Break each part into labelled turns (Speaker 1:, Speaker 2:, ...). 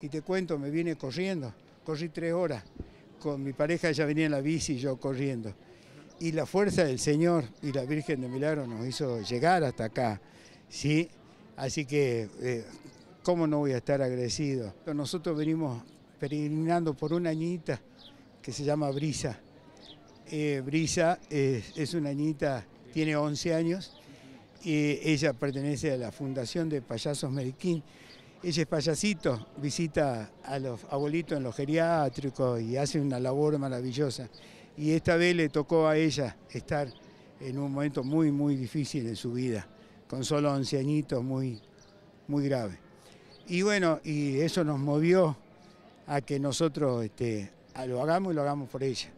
Speaker 1: Y te cuento, me vine corriendo, corrí tres horas. Con mi pareja ella venía en la bici y yo corriendo. Y la fuerza del Señor y la Virgen de Milagro nos hizo llegar hasta acá, ¿sí? Así que, eh, ¿cómo no voy a estar agradecido? Nosotros venimos peregrinando por una añita que se llama Brisa. Eh, Brisa es una añita, tiene 11 años, y ella pertenece a la Fundación de Payasos Meriquín, ella es payasito, visita a los abuelitos en los geriátricos y hace una labor maravillosa. Y esta vez le tocó a ella estar en un momento muy, muy difícil en su vida, con solo 11 añitos, muy, muy grave. Y bueno, y eso nos movió a que nosotros este, lo hagamos y lo hagamos por ella.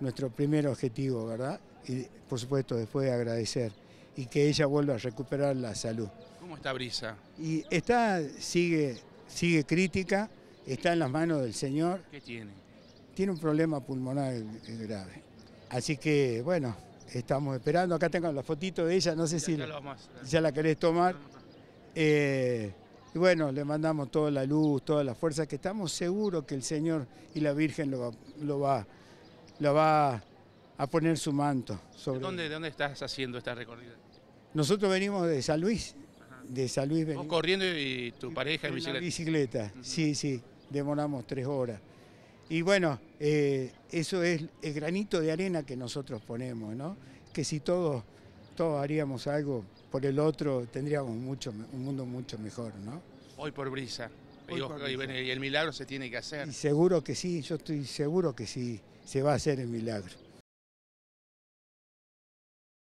Speaker 1: Nuestro primer objetivo, ¿verdad? Y por supuesto después agradecer y que ella vuelva a recuperar la salud.
Speaker 2: ¿Cómo está Brisa?
Speaker 1: Y está, sigue, sigue crítica, está en las manos del Señor. ¿Qué tiene? Tiene un problema pulmonar grave. Así que, bueno, estamos esperando. Acá tengo la fotito de ella, no sé si ya la querés tomar. Eh, y bueno, le mandamos toda la luz, toda la fuerza, que estamos seguros que el Señor y la Virgen lo va, lo va, lo a poner su manto. Sobre... ¿De, dónde,
Speaker 2: dónde estás haciendo esta recorrida?
Speaker 1: Nosotros venimos de San Luis, de San Luis venimos.
Speaker 2: corriendo y tu pareja en bicicleta?
Speaker 1: bicicleta, sí, sí, demoramos tres horas. Y bueno, eh, eso es el granito de arena que nosotros ponemos, ¿no? Que si todos, todos haríamos algo por el otro, tendríamos mucho, un mundo mucho mejor, ¿no?
Speaker 2: Hoy por brisa. y, y el milagro se tiene que hacer. Y
Speaker 1: seguro que sí, yo estoy seguro que sí, se va a hacer el milagro.